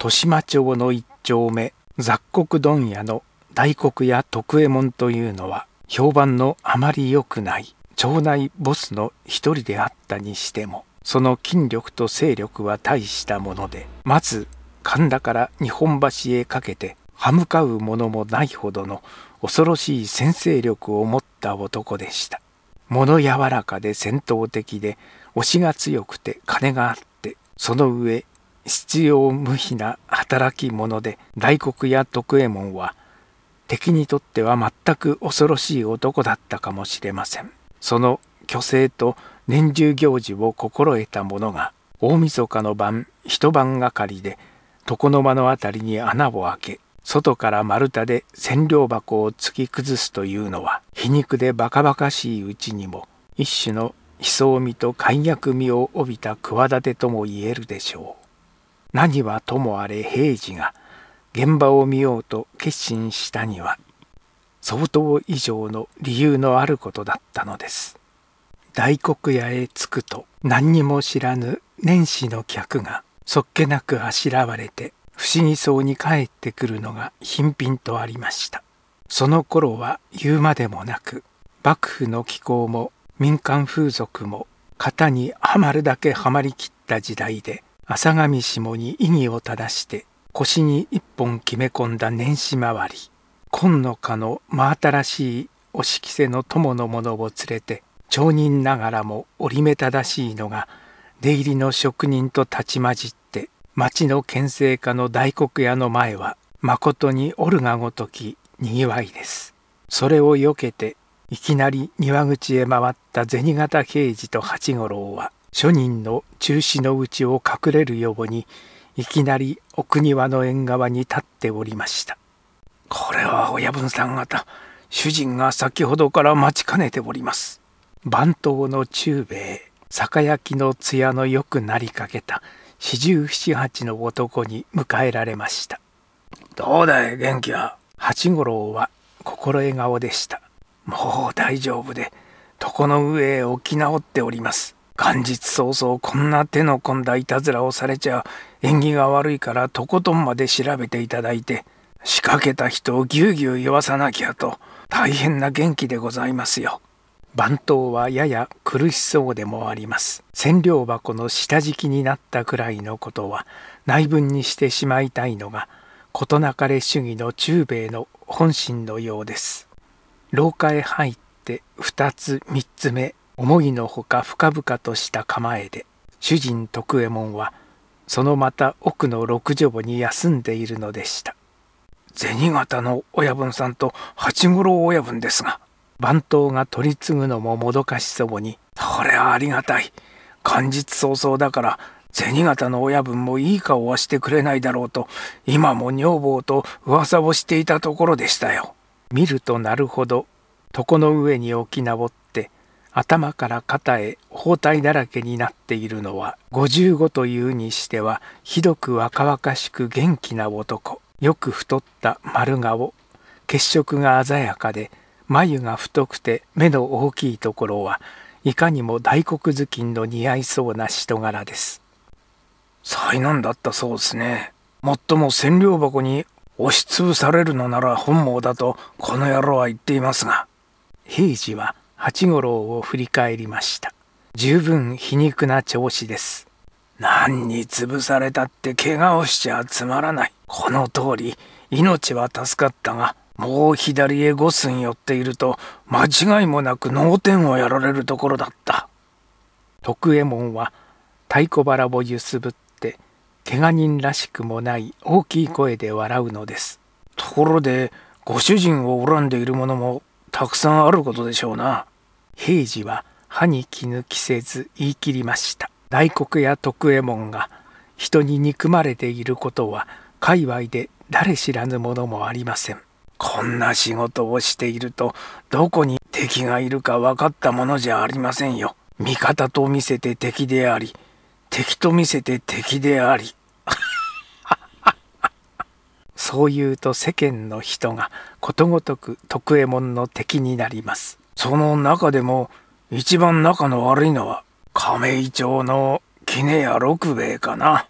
豊島町の一丁目雑穀問屋の大黒屋徳右衛門というのは評判のあまり良くない町内ボスの一人であったにしてもその筋力と勢力は大したものでまず神田から日本橋へかけて歯向かうものもないほどの恐ろしい先制力を持った男でした物柔らかで戦闘的で押しが強くて金があってその上必要無比な働き者で大黒屋徳右衛門は敵にとっては全く恐ろしい男だったかもしれませんその虚勢と年中行事を心得た者が大晦日の晩一晩がかりで床の間の辺りに穴を開け外から丸太で千両箱を突き崩すというのは皮肉でバカバカしいうちにも一種の悲壮味と解約味を帯びた企てとも言えるでしょう。何はともあれ平次が現場を見ようと決心したには相当以上の理由のあることだったのです大黒屋へ着くと何にも知らぬ年始の客がそっけなくあしらわれて不思議そうに帰ってくるのが頻品とありましたその頃は言うまでもなく幕府の気候も民間風俗も型にはまるだけはまりきった時代で朝上下に意義を正して腰に一本決め込んだ年始回り紺の花の真新しいお色せの友の者を連れて町人ながらも折り目正しいのが出入りの職人と立ち混じって町の県政家の大黒屋の前はまことにオルガごときにぎわいです。それをよけていきなり庭口へ回った銭形刑事と八五郎は庶人の中止のうちを隠れるようにいきなり奥庭の縁側に立っておりましたこれは親分さん方主人が先ほどから待ちかねております番頭の中兵衛酒焼きの艶のよくなりかけた四十七八の男に迎えられましたどうだい元気は八五郎は心得顔でしたもう大丈夫で床の上へ置き直っております元日早々こんな手の込んだいたずらをされちゃ縁起が悪いからとことんまで調べていただいて仕掛けた人をぎゅうぎゅう言わさなきゃと大変な元気でございますよ。番頭はやや苦しそうでもあります。千両箱の下敷きになったくらいのことは内分にしてしまいたいのが事なかれ主義の中米の本心のようです。廊下へ入って2つ3つ目思いのほか深々とした構えで主人徳右衛門はそのまた奥の六女に休んでいるのでした銭形の親分さんと八五郎親分ですが番頭が取り次ぐのももどかし祖母に「それはありがたい元日早々だから銭形の親分もいい顔はしてくれないだろうと今も女房と噂をしていたところでしたよ」見るとなるほど床の上に置きなぼっ頭から肩へ包帯だらけになっているのは55というにしてはひどく若々しく元気な男よく太った丸顔血色が鮮やかで眉が太くて目の大きいところはいかにも大黒頭巾の似合いそうな人柄です災難だったそうですねもっとも千両箱に押しつぶされるのなら本望だとこの野郎は言っていますが平次は八五郎を振り返りました十分皮肉な調子です何に潰されたって怪我をしちゃつまらないこの通り命は助かったがもう左へ五寸寄っていると間違いもなく脳天をやられるところだった徳右衛門は太鼓腹を揺すぶって怪我人らしくもない大きい声で笑うのですところでご主人を恨んでいるものもたくさんあることでしょうな平次は歯に衣着せず言い切りました大黒や徳右衛門が人に憎まれていることは界隈で誰知らぬものもありませんこんな仕事をしているとどこに敵がいるか分かったものじゃありませんよ味方と見せて敵であり敵と見せて敵であり そう言うと世間の人がことごとく徳右衛門の敵になりますその中でも一番仲の悪いのは亀井町の杵屋六兵衛かな。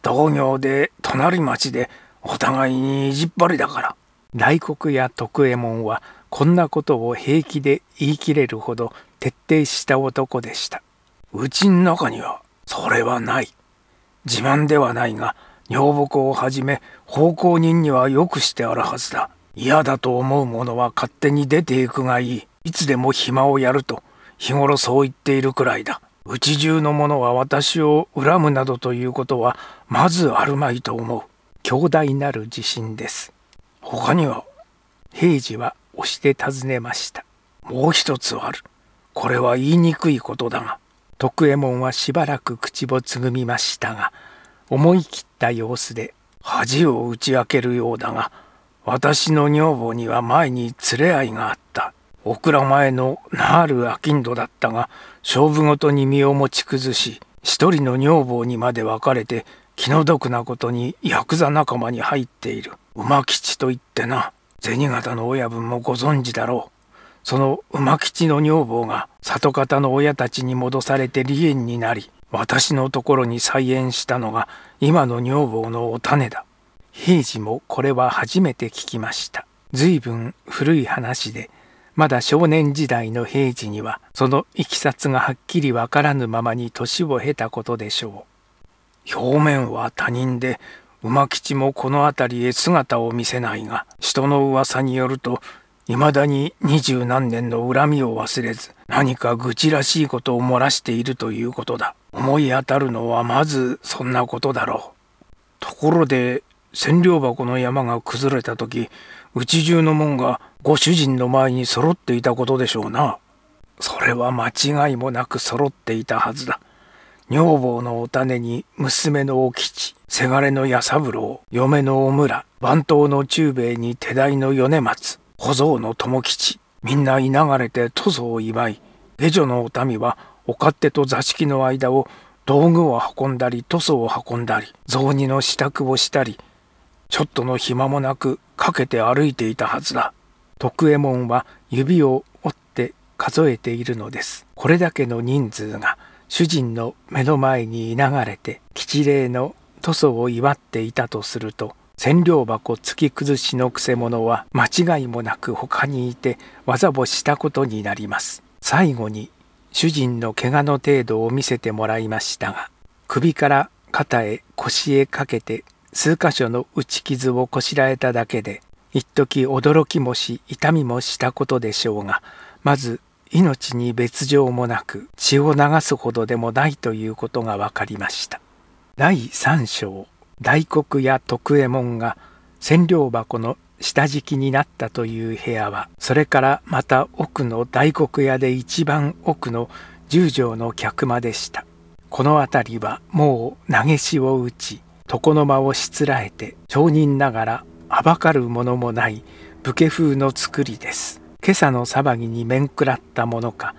同業で隣町でお互いに意地っ張りだから。大黒屋徳右衛門はこんなことを平気で言い切れるほど徹底した男でした。うちの中にはそれはない。自慢ではないが女房子をはじめ奉公人にはよくしてあるはずだ。嫌だと思う者は勝手に出ていくがいい。いつでも暇をやると日頃そう言っているくらいだ。うち中の者は私を恨むなどということはまずあるまいと思う。強大なる自信です。他には、平次は押して尋ねました。もう一つある。これは言いにくいことだが、徳右衛門はしばらく口をつぐみましたが、思い切った様子で恥を打ち明けるようだが、私の女房には前に連れ合いがあった。クラ前のナール・アキンドだったが勝負ごとに身を持ち崩し一人の女房にまで分かれて気の毒なことにヤクザ仲間に入っている馬吉といってな銭形の親分もご存知だろうその馬吉の女房が里方の親たちに戻されて離縁になり私のところに再縁したのが今の女房のお種だ平次もこれは初めて聞きました随分古い話でまだ少年時代の平治にはそのいきさつがはっきりわからぬままに年を経たことでしょう表面は他人で馬吉もこの辺りへ姿を見せないが人の噂によるといまだに二十何年の恨みを忘れず何か愚痴らしいことを漏らしているということだ思い当たるのはまずそんなことだろうところで千両箱の山が崩れた時うち中の門がご主人の前に揃っていたことでしょうな。それは間違いもなく揃っていたはずだ。女房のお種に娘のお吉、せがれの八三郎、嫁のお村、番頭の忠兵衛に手代の米松、小僧の友吉、みんないながれて塗装を祝い、下女のお民はお勝手と座敷の間を道具を運んだり塗装を運んだり、雑煮の支度をしたり、ちょっとの暇もなくかけて歩いていたはずだ。徳右衛門は指を折って数えているのです。これだけの人数が主人の目の前にいながれて、吉礼の塗装を祝っていたとすると、千両箱突き崩しのくせ者は間違いもなく他にいて技をしたことになります。最後に主人の怪我の程度を見せてもらいましたが、首から肩へ腰へかけて数箇所の打ち傷をこしらえただけで一時驚きもし痛みもしたことでしょうがまず命に別状もなく血を流すほどでもないということが分かりました第三章大黒や徳右衛門が千両箱の下敷きになったという部屋はそれからまた奥の大黒屋で一番奥の十条の客間でしたこの辺りはもう投げしを打ち床の間をしつらえて町人ながらはばかるものもない武家風の作りです今朝の騒ぎに面食らったものか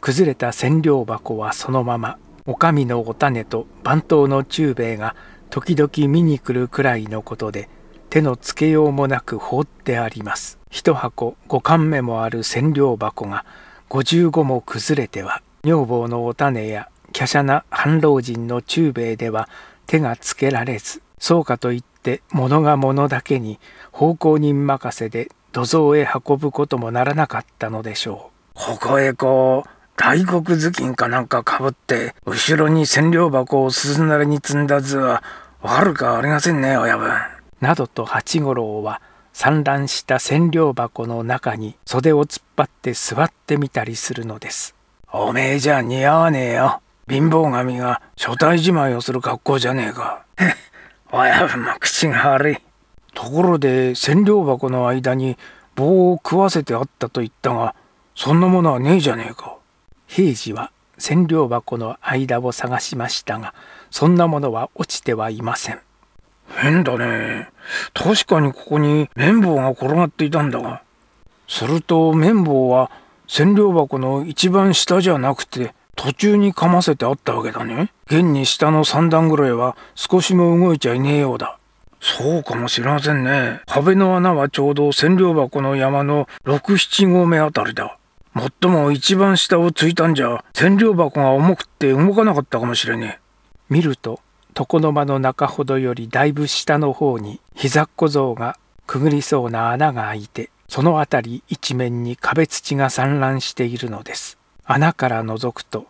崩れた千両箱はそのままお上のお種と番頭の忠兵衛が時々見に来るくらいのことで手のつけようもなく放ってあります一箱五貫目もある千両箱が五十五も崩れては女房のお種や華奢な半老人の忠兵衛では手がつけられずそうかといって物が物だけに奉公人任せで土蔵へ運ぶこともならなかったのでしょうここへこう大黒頭巾かなんかかぶって後ろに千両箱を鈴なりに積んだ図は悪くありませんね親分などと八五郎は散乱した千両箱の中に袖を突っ張って座ってみたりするのですおめえじゃ似合わねえよ貧乏神が書体じまいをする格好じゃねえか。親分も口が悪い。ところで千両箱の間に棒を食わせてあったと言ったが、そんなものはねえじゃねえか。平次は千両箱の間を探しましたが、そんなものは落ちてはいません。変だね。確かにここに綿棒が転がっていたんだが。すると綿棒は千両箱の一番下じゃなくて、途中にかませてあったわけだね。現に下の三段ぐらいは少しも動いちゃいねえようだ。そうかもしれませんね。壁の穴はちょうど千両箱の山の6、7合目あたりだ。もっとも一番下をついたんじゃ、千両箱が重くって動かなかったかもしれねえ。見ると、床の間の中ほどよりだいぶ下の方に膝っ小僧がくぐりそうな穴が開いて、その辺り一面に壁土が散乱しているのです。穴から覗くと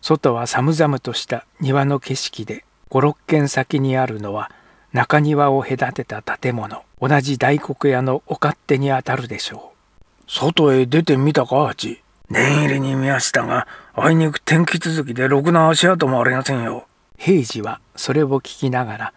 外は寒々とした庭の景色で56軒先にあるのは中庭を隔てた建物同じ大黒屋のお勝手にあたるでしょう外へ出てみたかあち念入りに見ましたがあいにく天気続きでろくな足跡もありませんよ平次はそれを聞きながら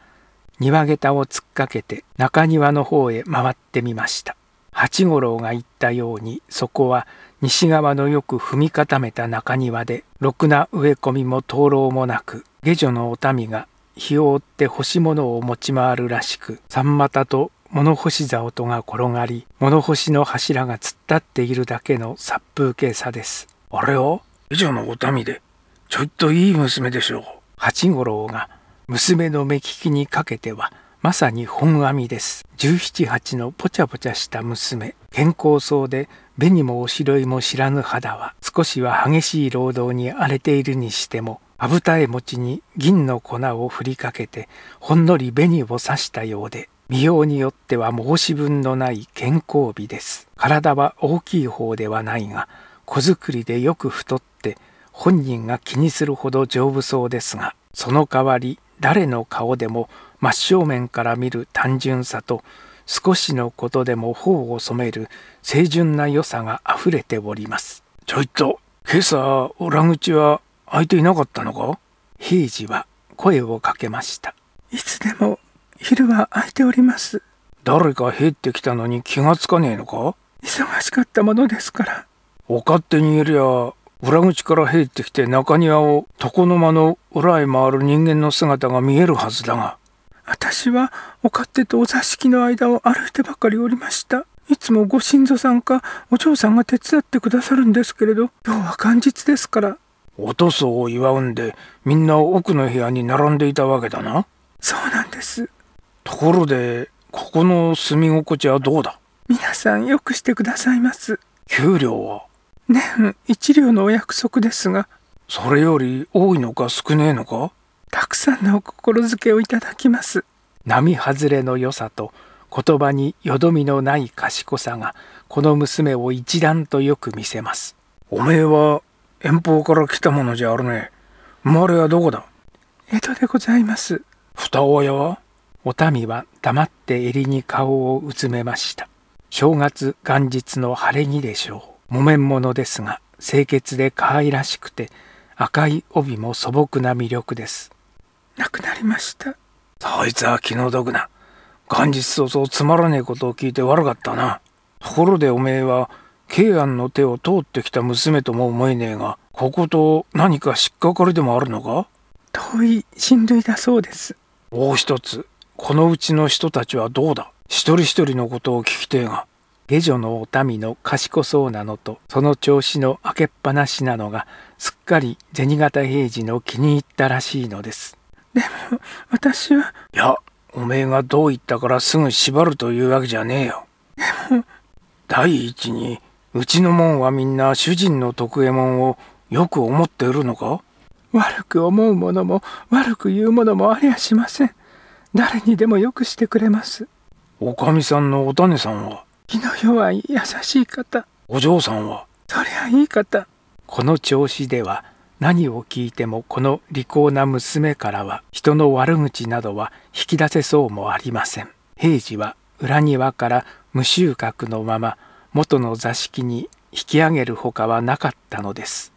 庭下駄を突っかけて中庭の方へ回ってみました八五郎が言ったようにそこは西側のよく踏み固めた中庭で、ろくな植え込みも灯籠もなく、下女のお民が日を追って干し物を持ち回るらしく、三股と物干し竿とが転がり、物干しの柱が突っ立っているだけの殺風景さです。あれは下女のお民で、ちょいといい娘でしょう。八五郎が娘の目利きにかけては、まさに本阿弥です十七八のぽちゃぽちゃした娘健康そうで紅もおしろいも知らぬ肌は少しは激しい労働に荒れているにしてもあぶたえ餅に銀の粉をふりかけてほんのり紅を刺したようで美容によっては申し分のない健康美です体は大きい方ではないが子作りでよく太って本人が気にするほど丈夫そうですがその代わり誰の顔でも真正面から見る単純さと少しのことでも頬を染める清純な良さがあふれております。ちょいと、今朝、裏口は開いていなかったのか平次は声をかけました。いつでも昼は空いております。誰か入ってきたのに気がつかねえのか忙しかったものですから。お勝手にいるり裏口から入ってきて中庭を床の間の裏へ回る人間の姿が見えるはずだが。私はお勝手とお座敷の間を歩いてばかりおりました。いつもご親族さんかお嬢さんが手伝ってくださるんですけれど、今日は元日ですから。お塗装を祝うんで、みんな奥の部屋に並んでいたわけだな。そうなんです。ところで、ここの住み心地はどうだ皆さんよくしてくださいます。給料は年一両のお約束ですが。それより多いのか少ねえのかたくさんのお心づけをいただきます。並外れの良さと言葉によどみのない賢さがこの娘を一段とよく見せます。おめえは遠方から来たものじゃあるね。生まれはどこだ江戸でございます。二親はお民は黙って襟に顔をうつめました。正月元日の晴れ着でしょう。木綿物ですが清潔で可愛らしくて赤い帯も素朴な魅力です。亡くなりましたそいつは気の毒な元日早々つまらねえことを聞いて悪かったなところでおめえは慶安の手を通ってきた娘とも思えねえがここと何か引っかかりでもあるのか遠い親類だそうですもう一つこのうちの人たちはどうだ一人一人のことを聞きてえが下女のお民の賢そうなのとその調子の開けっぱなしなのがすっかり銭形平次の気に入ったらしいのですでも、私は。いや、おめえがどう言ったからすぐ縛るというわけじゃねえよ。でも。第一に、うちの門はみんな主人の徳右衛門をよく思っているのか悪く思う者も悪く言う者もありゃしません。誰にでもよくしてくれます。おかみさんのお種さんは気の弱い優しい方。お嬢さんはそりゃいい方。この調子では何を聞いてもこの利口な娘からは人の悪口などは引き出せそうもありません平次は裏庭から無収穫のまま元の座敷に引き上げるほかはなかったのです